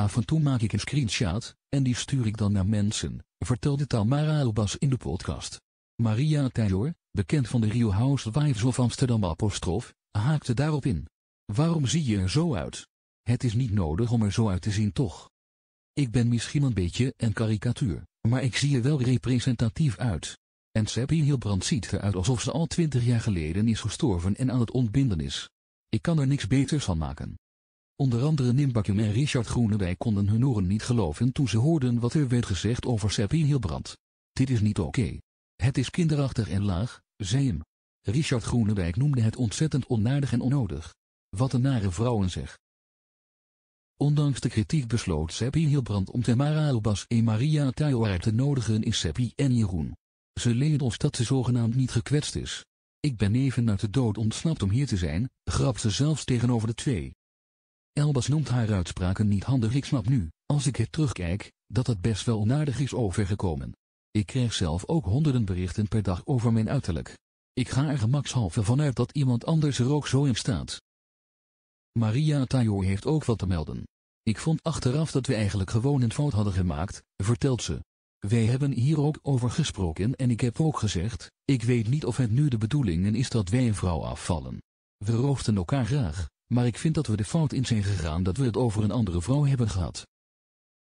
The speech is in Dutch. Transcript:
Af en toe maak ik een screenshot, en die stuur ik dan naar mensen, vertelde Tamara Albas in de podcast. Maria Taylor, bekend van de Rio Housewives of Amsterdam apostrof, haakte daarop in. Waarom zie je er zo uit? Het is niet nodig om er zo uit te zien toch? Ik ben misschien een beetje een karikatuur, maar ik zie er wel representatief uit. En Seppi Hilbrand ziet eruit alsof ze al twintig jaar geleden is gestorven en aan het ontbinden is. Ik kan er niks beters van maken. Onder andere Nimbakim en Richard Groenewijk konden hun oren niet geloven toen ze hoorden wat er werd gezegd over Seppi Hilbrand. Dit is niet oké. Het is kinderachtig en laag, zei hem. Richard Groenewijk noemde het ontzettend onaardig en onnodig. Wat een nare vrouwen zeg. Ondanks de kritiek besloot Seppi Hilbrand om Tamara Albas en Maria Tayoar te nodigen in Seppi en Jeroen. Ze leed ons dat ze zogenaamd niet gekwetst is. Ik ben even uit de dood ontsnapt om hier te zijn, grapte zelfs tegenover de twee. Elbas noemt haar uitspraken niet handig. Ik snap nu, als ik het terugkijk, dat het best wel onaardig is overgekomen. Ik krijg zelf ook honderden berichten per dag over mijn uiterlijk. Ik ga er gemakshalve vanuit dat iemand anders er ook zo in staat. Maria Tayo heeft ook wat te melden. Ik vond achteraf dat we eigenlijk gewoon een fout hadden gemaakt, vertelt ze. Wij hebben hier ook over gesproken en ik heb ook gezegd, ik weet niet of het nu de bedoeling is dat wij een vrouw afvallen. We roofden elkaar graag, maar ik vind dat we de fout in zijn gegaan dat we het over een andere vrouw hebben gehad.